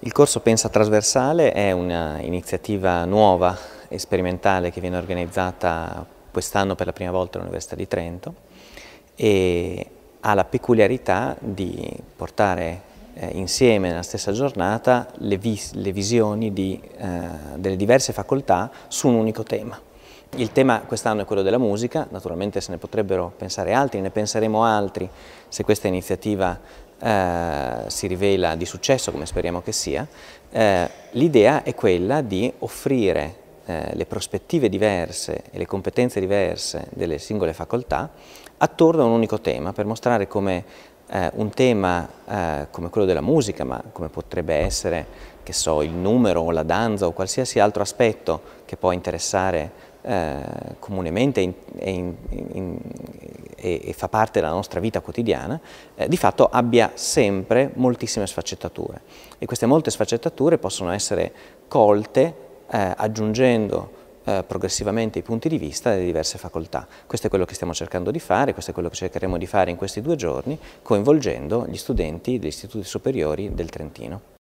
Il corso Pensa Trasversale è un'iniziativa nuova e sperimentale che viene organizzata quest'anno per la prima volta all'Università di Trento e ha la peculiarità di portare eh, insieme nella stessa giornata le, vis le visioni di, eh, delle diverse facoltà su un unico tema. Il tema quest'anno è quello della musica, naturalmente se ne potrebbero pensare altri, ne penseremo altri se questa iniziativa eh, si rivela di successo, come speriamo che sia, eh, l'idea è quella di offrire eh, le prospettive diverse e le competenze diverse delle singole facoltà attorno a un unico tema per mostrare come eh, un tema eh, come quello della musica, ma come potrebbe essere, che so, il numero o la danza o qualsiasi altro aspetto che può interessare eh, comunemente e in, in, in, e, e, fa parte della nostra vita quotidiana, eh, di fatto abbia sempre moltissime sfaccettature. E queste molte sfaccettature possono essere colte eh, aggiungendo eh, progressivamente i punti di vista delle diverse facoltà. Questo è quello che stiamo cercando di fare, questo è quello che cercheremo di fare in questi due giorni, coinvolgendo gli studenti degli istituti superiori del Trentino.